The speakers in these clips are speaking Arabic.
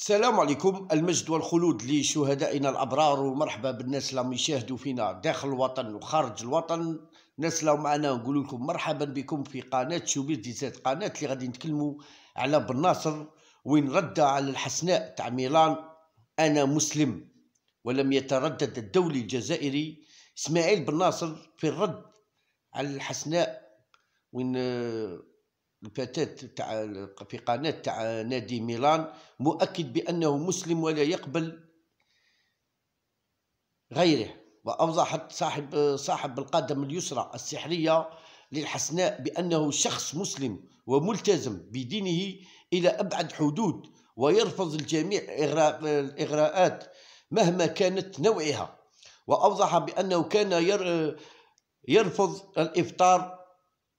السلام عليكم المجد والخلود لشهدائنا الابرار ومرحبا بالناس اللي يشاهدوا فينا داخل الوطن وخارج الوطن الناس اللي معنا نقول لكم مرحبا بكم في قناه شوبير ديزات قناه اللي غادي نتكلموا على بن ناصر وين رد على الحسناء تاع ميلان انا مسلم ولم يتردد الدولي الجزائري اسماعيل بن ناصر في الرد على الحسناء وين آه، الفتاة تاع في قناة تاع نادي ميلان مؤكد بأنه مسلم ولا يقبل غيره وأوضحت صاحب صاحب القدم اليسرى السحرية للحسناء بأنه شخص مسلم وملتزم بدينه إلى أبعد حدود ويرفض الجميع الإغراءات مهما كانت نوعها وأوضح بأنه كان يرفض الإفطار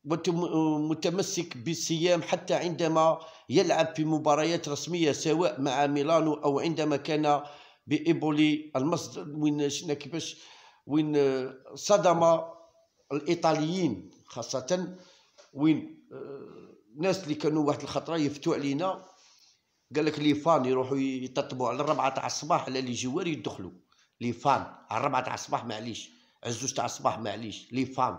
ومتمسك بالصيام حتى عندما يلعب في مباريات رسمية سواء مع ميلانو أو عندما كان بإيبولي المصدر وين شنا كيفاش وين صدم الإيطاليين خاصة وين الناس آه، اللي كانوا واحد الخطرة يفتوا علينا قال لك لي فان يروحوا يطبطبوا على الربعة تاع الصباح على لي جوار يدخلوا لي فان على الربعة تاع الصباح معليش عزوز تاع الصباح معليش لي فان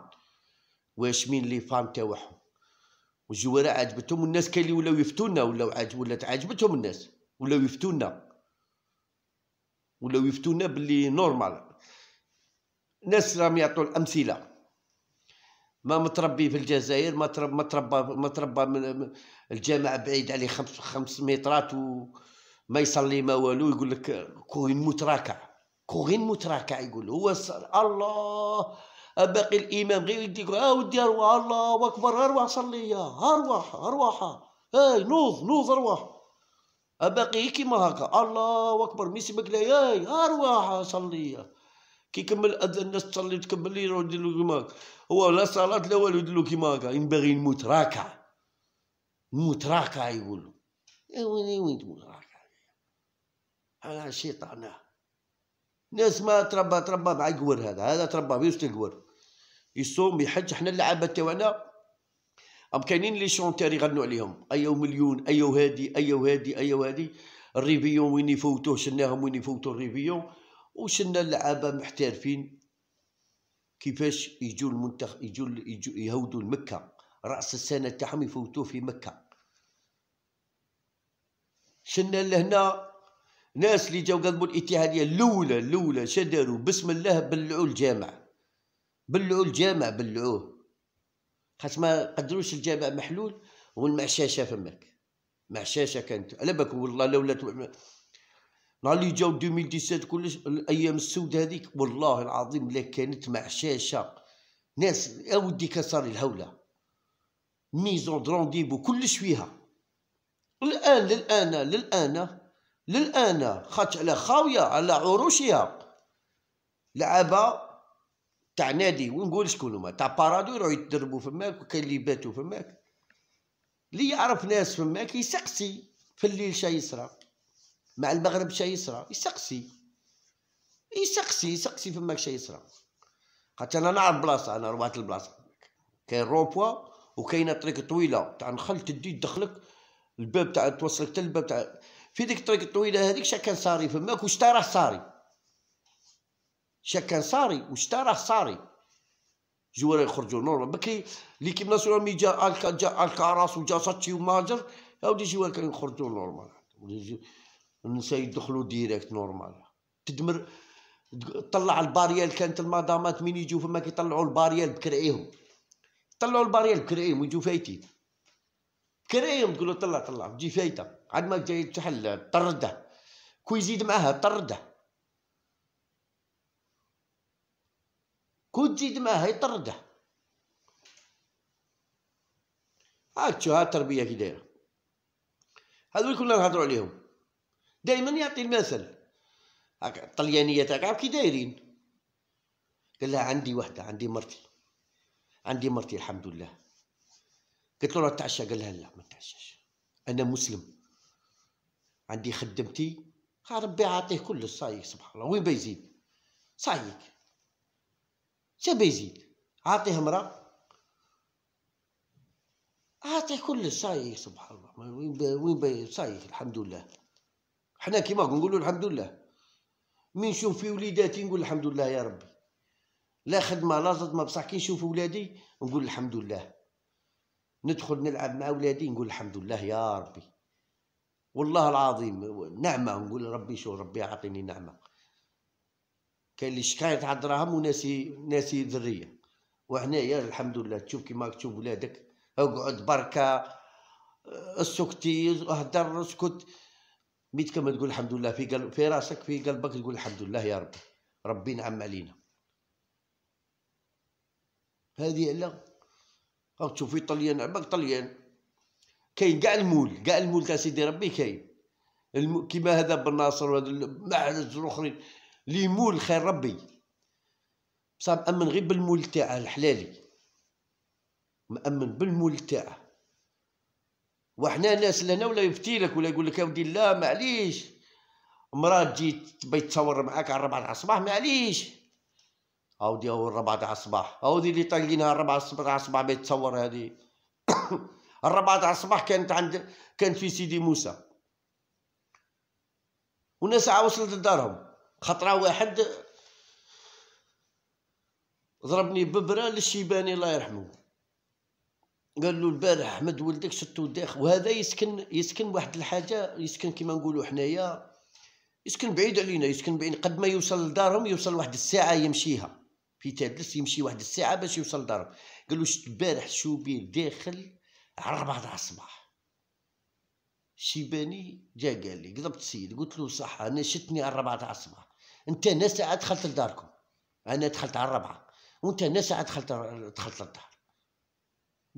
واش مين لي فام تاعهم والجوارع عجبتهم الناس كاين اللي ولاو يفتونا ولاو عجب ولات عجبتهم الناس ولاو يفتونا ولاو يفتونا باللي نورمال ناس راهم يعطوا الامثله ما متربي في الجزائر ما تربى ما تربى ما تربى من الجامع بعيد عليه خمس خمس مترات وما يصلي ما والو يقول لك كوين متراكع كوين متراكع يقول هو الله باقي الامام غير يديك ها آه ودي اروح الله اكبر اروح صلي ارواح ارواح هاي نوض نوض ارواح باقي كيما هكا الله اكبر ميسي لي هاي ارواح صلي كي يكمل اذن الناس تصلي تكمل لي يدير له كيما هو لا صلاه لا والو يدير له كيما هكا ينبغي نموت راكع نموت راكع يقول له إيه، وين إيه، وين تموت راكع هذا الشيطان ناس ما تربى تربى مع القور هذا هذا تربى في وسط القور يصوم يحج حنا اللعابه تاعنا ام كاينين لي شونتير يغنوا عليهم ايو مليون ايو هادي ايو هادي ايو هادي الريفيون وين يفوتوه شناهم وين يفوتوا الريفيون وشنا اللعابه محترفين كيفاش يجوا المنتخب يجوا يهودوا لمكه راس السنه تاعهم يفوتوه في مكه شنا لهنا ناس اللي جاو قدموا الاتحاديه الاولى الاولى شداروا بسم الله بلعوا الجامع بلعوا الجامع بلعوه خاطر ما قدروش الجامع محلول والمعشاشه فماك معشاشه كانت على بالك والله لولا تب... نهار اللي جاو 2017 كلش الايام السود هذيك والله العظيم لا كانت معشاشه ناس اودي كان الهوله ميزون درونديبو كلش فيها الان للان للان للان خاطش على خاويه على عروشها لعبه تاع نادي ونقول شكون هما تاع بارادو يروحوا يتدربوا فماك وكاين اللي باتوا فماك اللي يعرف ناس فماك يسقسي في الليل شا يصرى مع المغرب شا يصرى يسقسي يسقسي يسقسي فماك شا يصرى خاطر انا نعرف بلاصه انا روحت البلاصه كاين روبوا وكاينه طريق طويله تاع نخل تدي تدخلك الباب تاع توصلك حتى الباب تاع في ديك الطريق الطويله هذيك شا كان صاري فماك واش راه صاري شكان كان صاري وشتا راه صاري جوار يخرجوا نور بكري ليكيب ناسيونال مي جا الكا جا الكاراس وجا ساتشي وماجر ياودي جوار كانوا يخرجوا نورمال النساء يدخلوا ديريكت نورمال تدمر طلع الباريال كانت المدامات مين يجوا فما كيطلعوا الباريال بكرعيهم طلعوا الباريال بكرعيهم ويجوا فايتين بكرعيهم تقولوا طلع طلع تجي فايته عاد ما جاي تحل طرده كو يزيد معاها طرده وتجيد معاه يطرده شو ها التربيه كي دايره هذو كنا نهضروا عليهم دائما يعطي المثل هاك الطليانيه تاع كي دايرين قال لها عندي وحده عندي مرتي عندي مرتي الحمد لله قلت له راه تعشى قال لها لا ما تعشاش انا مسلم عندي خدمتي ربي عاطيه كل صايك سبحان الله وين بيزيد صايك شاب يزيد عاطيه امراه عاطيه كل صاي سبحان الله وين وين صاي الحمد لله حنا كيما نقولوا الحمد لله من نشوف في وليداتي نقول الحمد لله يا ربي لا خدمه لا صدمه بصح كي نشوف ولادي نقول الحمد لله ندخل نلعب مع ولادي نقول الحمد لله يا ربي والله العظيم نعمه نقول ربي شو ربي اعطيني نعمه كاين اللي شكاية على الدراهم وناسي ناسي ذريه وهنايا الحمد لله تشوف كيما تشوف ولادك اقعد بركه السكتي آه، اهدر اسكت ميت كما تقول الحمد لله في قلب في راسك في قلبك تقول الحمد لله يا رب ربي نعم علينا هذه لا او تشوفي طليان عباك طليان كاين كاع المول كاع المول تاع سيدي ربي كاين كيما هذا بن ناصر وهذا معهد الاخرين لي مول خير ربي بصح مأمن غير بالمول تاعه الحلالي مأمن بالمول تاعه وحنا ناس لنا ولا يفتيلك ولا يقول لك يا ودي لا معليش مراه تجي تبي تصور معاك على الربعة تاع الصباح معليش اودي هو الربعة تاع الصباح اودي اللي طالقينها الربعة تاع الصباح باش تصور هذه الربعة تاع الصباح كانت عند كانت في سيدي موسى عا وصلت لدارهم خطره واحد ضربني ببره للشيباني الله يرحمه قال له البارح احمد ولدك شتو داخل وهذا يسكن يسكن واحد الحاجه يسكن كما نقولوا حنايا يسكن بعيد علينا يسكن بعيد قد ما يوصل لدارهم يوصل واحد الساعه يمشيها في تادلس يمشي واحد الساعه باش يوصل لدارهم قال له شت البارح شوبير داخل على 4 تاع الصباح الشيباني جا قال لي قضبت السيد قلت له صح انا شتني على 4 تاع الصباح انت الناس ساعه دخلت لداركم انا دخلت على الربعه وانت الناس ساعه دخلت دخلت للدار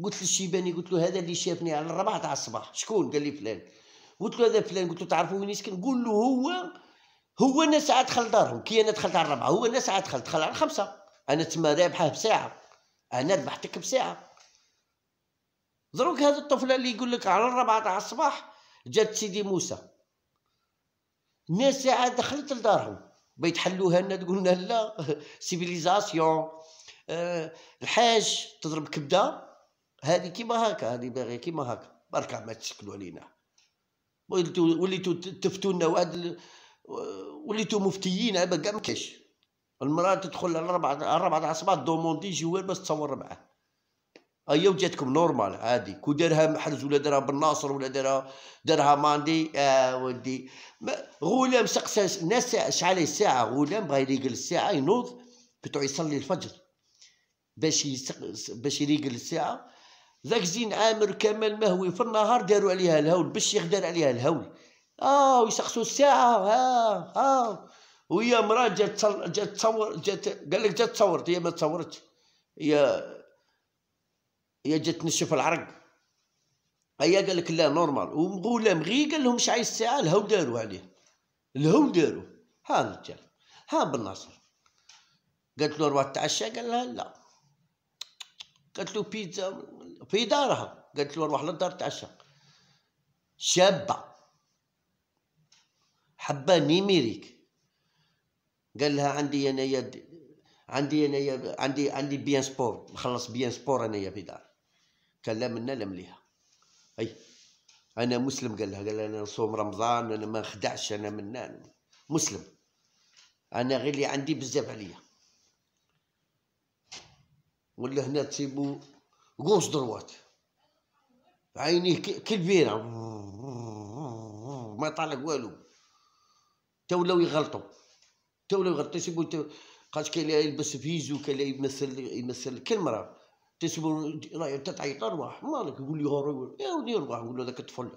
قلت للشيباني قلت له هذا اللي شافني على الربعه تاع الصباح شكون قال لي فلان قلت له هذا فلان قلت له تعرفوا وين يسكن قول له هو هو انا ساعه دخل دارهم كي انا دخلت على الربعه هو انا ساعه دخل دخل على الخمسه انا تما رابحه بساعه انا ربحتك بساعه دروك هذا الطفله اللي يقول لك على الربعه تاع الصباح جات سيدي موسى الناس ساعه دخلت لدارهم بيتحلوها لنا تقول لنا لا سيفيليزاسيون آه، الحاج تضرب كبده هذه كيما هكا هذه باغي كيما هكا بركه ما تشكلوا علينا وليتوا وليتوا تفتوا لنا وهاد وليتوا مفتيين كاع ما كاش المراه تدخل على الربعه على تاع الصباح دوموندي جوال باش تصور معاه ايا أيوة، وجاتكم نورمال عادي كون دارها محرز ولا دارها بن ناصر ولا دارها دارها ماندي اه ولدي غلام سقسى الناس شحال الساعه غلام بغا يريقل الساعه ينوض بتوع يصلي الفجر باش يسق... باش يريقل الساعه ذاك زين عامر كمال مهوي في النهار داروا عليها الهول بالشيخ دار عليها الهول اه ويسقسوا الساعه ها ها وهي مراه جات جات تصور جات قال لك جات تصورت هي ما تصورتش هي هي جات تنشف العرق هيا قال لك لا نورمال وغلام غي قال لهم شعي الساعه الهو داروا عليه الهو داروا ها الرجال ها بن ناصر قالت له روح تعشى قال لها لا قالت له بيتزا في دارها قالت له روح للدار تعشى شابه حبه نيميريك قال لها عندي انايا عندي انايا عندي عندي بيان سبور نخلص بيان سبور انايا في دار قال لا منا لا مليها اي انا مسلم قال لها قال انا نصوم رمضان انا ما نخدعش انا منا مسلم انا غير اللي عندي بزاف عليا ولا هنا تسيبو غوص دروات عينيه كبيرة ما طالع والو تا ولاو يغلطوا تا ولاو يغلطو يسيبو قالت اللي يلبس فيزو كاين اللي يمثل يمثل كل مرة تسبر راهي تتعيط ارواح مالك يقول لي هورو يا ودي ارواح نقول له هذاك الطفل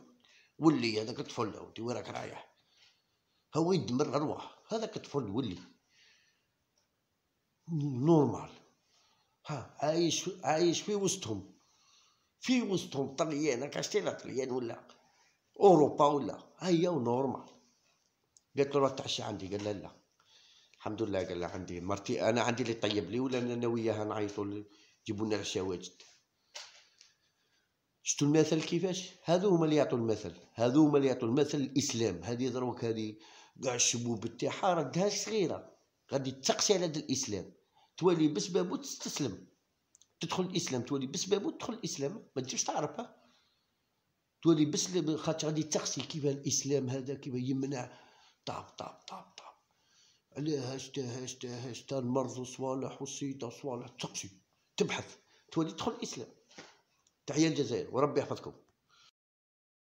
ولي هذاك الطفل ودي وراك رايح هو يدمر ارواح هذاك الطفل ولي نورمال ها عايش عايش في وسطهم في وسطهم طليان كاش طليان ولا اوروبا ولا هيا ونورمال قالت له راه تعشى عندي قال لا لا الحمد لله قال لها عندي مرتي انا عندي اللي طيب لي ولا انا وياها نعيطوا جيبوا لنا واجد شتو المثل كيفاش هذو هما اللي يعطوا المثل هذو هما اللي يعطوا المثل الاسلام هذه دروك هذه كاع الشبوب تاعها ردهاش صغيره غادي تقسي على هذا الاسلام تولي بسبب تستسلم تدخل الاسلام تولي بسبب تدخل الاسلام ما تجيش تعرفها تولي بس خاطر غادي تقسي كيف الاسلام هذا كيف يمنع طاب طاب طاب طاب علاه هاشتا هاشتا هاشتا المرض وصوالح وصيدا صوالح تقسي تبحث تولي تدخل الاسلام تحيا الجزائر وربي يحفظكم